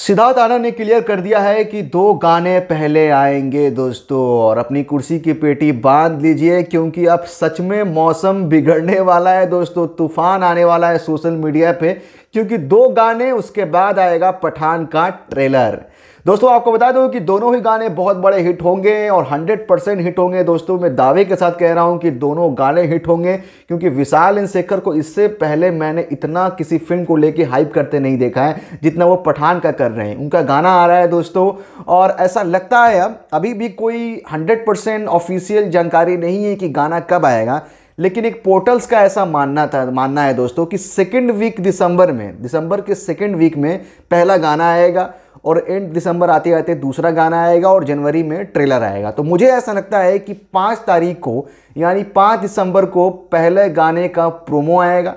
सिद्धार्थ आनंद ने क्लियर कर दिया है कि दो गाने पहले आएंगे दोस्तों और अपनी कुर्सी की पेटी बांध लीजिए क्योंकि अब सच में मौसम बिगड़ने वाला है दोस्तों तूफान आने वाला है सोशल मीडिया पे क्योंकि दो गाने उसके बाद आएगा पठान का ट्रेलर दोस्तों आपको बता दूं कि दोनों ही गाने बहुत बड़े हिट होंगे और 100 परसेंट हिट होंगे दोस्तों मैं दावे के साथ कह रहा हूं कि दोनों गाने हिट होंगे क्योंकि विशाल इन शेखर को इससे पहले मैंने इतना किसी फिल्म को लेके हाइप करते नहीं देखा है जितना वो पठान का कर रहे हैं उनका गाना आ रहा है दोस्तों और ऐसा लगता है अब अभी भी कोई हंड्रेड ऑफिशियल जानकारी नहीं है कि गाना कब आएगा लेकिन एक पोर्टल्स का ऐसा मानना था मानना है दोस्तों कि सेकेंड वीक दिसंबर में दिसंबर के सेकेंड वीक में पहला गाना आएगा और एंड दिसंबर आते आते दूसरा गाना आएगा और जनवरी में ट्रेलर आएगा तो मुझे ऐसा लगता है कि पाँच तारीख को यानी पाँच दिसंबर को पहले गाने का प्रोमो आएगा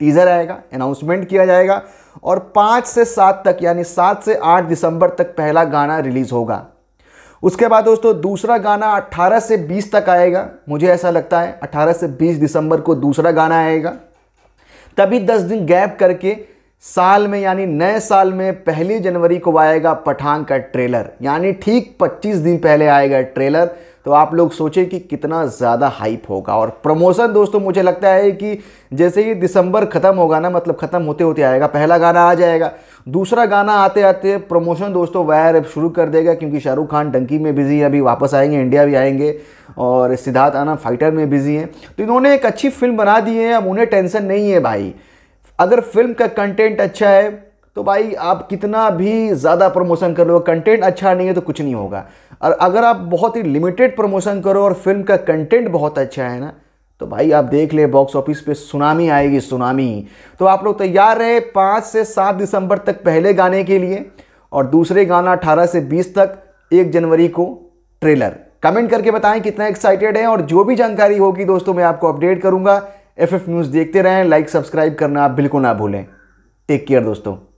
टीज़र आएगा अनाउंसमेंट किया जाएगा और पाँच से सात तक यानी सात से आठ दिसंबर तक पहला गाना रिलीज़ होगा उसके बाद दोस्तों दूसरा गाना 18 से 20 तक आएगा मुझे ऐसा लगता है 18 से 20 दिसंबर को दूसरा गाना आएगा तभी 10 दिन गैप करके साल में यानी नए साल में पहली जनवरी को आएगा पठान का ट्रेलर यानी ठीक 25 दिन पहले आएगा ट्रेलर तो आप लोग सोचें कि कितना ज़्यादा हाइप होगा और प्रमोशन दोस्तों मुझे लगता है कि जैसे ही दिसंबर ख़त्म होगा ना मतलब ख़त्म होते होते आएगा पहला गाना आ जाएगा दूसरा गाना आते आते प्रमोशन दोस्तों वायर अब शुरू कर देगा क्योंकि शाहरुख खान डंकी में बिजी है अभी वापस आएंगे इंडिया भी आएंगे और सिद्धार्थ आना फाइटर में बिजी हैं तो इन्होंने एक अच्छी फिल्म बना दी है अब उन्हें टेंशन नहीं है भाई अगर फिल्म का कंटेंट अच्छा है तो भाई आप कितना भी ज़्यादा प्रमोशन कर लो कंटेंट अच्छा नहीं है तो कुछ नहीं होगा और अगर आप बहुत ही लिमिटेड प्रमोशन करो और फिल्म का कंटेंट बहुत अच्छा है ना तो भाई आप देख लें बॉक्स ऑफिस पे सुनामी आएगी सुनामी तो आप लोग तैयार रहे पाँच से सात दिसंबर तक पहले गाने के लिए और दूसरे गाना अठारह से बीस तक एक जनवरी को ट्रेलर कमेंट करके बताएं कितना एक्साइटेड हैं और जो भी जानकारी होगी दोस्तों मैं आपको अपडेट करूंगा एफ एफ न्यूज़ देखते रहें लाइक सब्सक्राइब करना आप बिल्कुल ना भूलें टेक केयर दोस्तों